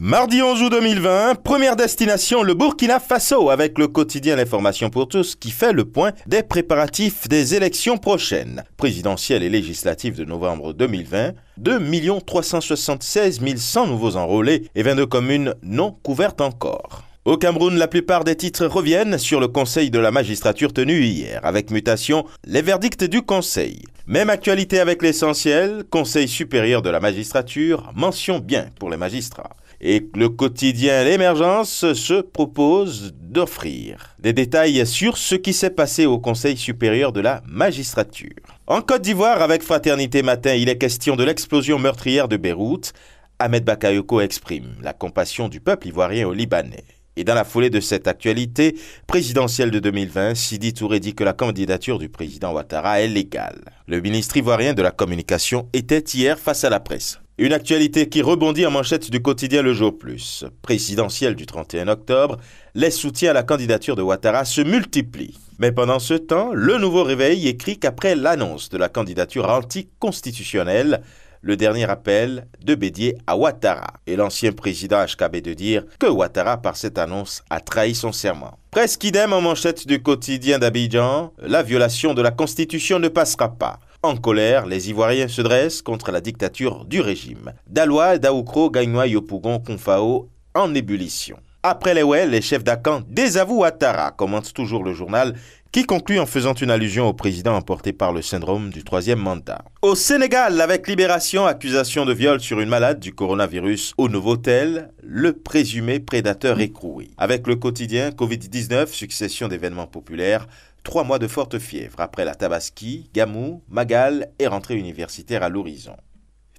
Mardi 11 août 2020, première destination le Burkina Faso avec le quotidien L'information pour tous qui fait le point des préparatifs des élections prochaines, présidentielles et législatives de novembre 2020. 2 376 100 nouveaux enrôlés et 22 communes non couvertes encore. Au Cameroun, la plupart des titres reviennent sur le Conseil de la magistrature tenu hier, avec mutation les verdicts du Conseil. Même actualité avec l'essentiel, Conseil supérieur de la magistrature, mention bien pour les magistrats et le quotidien L'Émergence se propose d'offrir des détails sur ce qui s'est passé au Conseil supérieur de la magistrature. En Côte d'Ivoire, avec Fraternité Matin, il est question de l'explosion meurtrière de Beyrouth. Ahmed Bakayoko exprime la compassion du peuple ivoirien au Libanais. Et dans la foulée de cette actualité présidentielle de 2020, Sidi Touré dit que la candidature du président Ouattara est légale. Le ministre ivoirien de la Communication était hier face à la presse. Une actualité qui rebondit en manchette du quotidien Le Jour Plus. Présidentielle du 31 octobre, les soutiens à la candidature de Ouattara se multiplient. Mais pendant ce temps, le nouveau réveil écrit qu'après l'annonce de la candidature anticonstitutionnelle, le dernier appel de Bédier à Ouattara. Et l'ancien président HKB de dire que Ouattara, par cette annonce, a trahi son serment. Presque idem en manchette du quotidien d'Abidjan, la violation de la Constitution ne passera pas. En colère, les Ivoiriens se dressent contre la dictature du régime. Daloa, Daoukro, Gagnoua, Yopougon, Confao en ébullition. Après les ouais, les chefs d'Akan désavouent Ouattara, commente toujours le journal, qui conclut en faisant une allusion au président emporté par le syndrome du troisième mandat. Au Sénégal, avec libération, accusation de viol sur une malade du coronavirus au Nouveau-Tel, le présumé prédateur écroué. Avec le quotidien Covid-19, succession d'événements populaires, trois mois de forte fièvre après la Tabaski, Gamou, Magal et rentrée universitaire à l'horizon.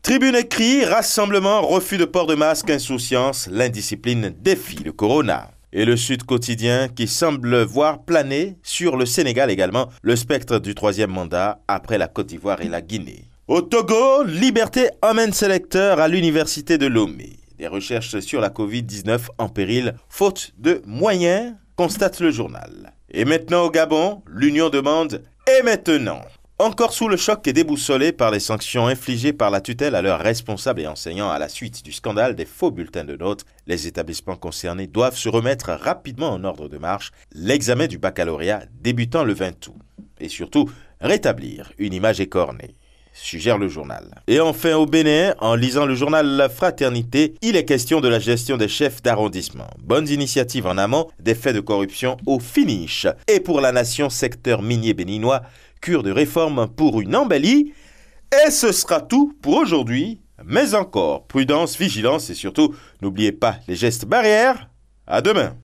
Tribune écrit Rassemblement, refus de port de masque, insouciance, l'indiscipline défie le corona. Et le Sud quotidien qui semble voir planer sur le Sénégal également le spectre du troisième mandat après la Côte d'Ivoire et la Guinée. Au Togo, Liberté emmène ses à l'université de Lomé. Des recherches sur la Covid-19 en péril, faute de moyens, constate le journal. Et maintenant au Gabon, l'Union demande Et maintenant encore sous le choc et déboussolé par les sanctions infligées par la tutelle à leurs responsables et enseignants à la suite du scandale des faux bulletins de notes, les établissements concernés doivent se remettre rapidement en ordre de marche, l'examen du baccalauréat débutant le 20 août, et surtout rétablir une image écornée suggère le journal. Et enfin, au Bénin, en lisant le journal La Fraternité, il est question de la gestion des chefs d'arrondissement. Bonnes initiatives en amont, des faits de corruption au finish. Et pour la nation, secteur minier béninois, cure de réforme pour une embellie. Et ce sera tout pour aujourd'hui. Mais encore, prudence, vigilance et surtout, n'oubliez pas les gestes barrières. À demain!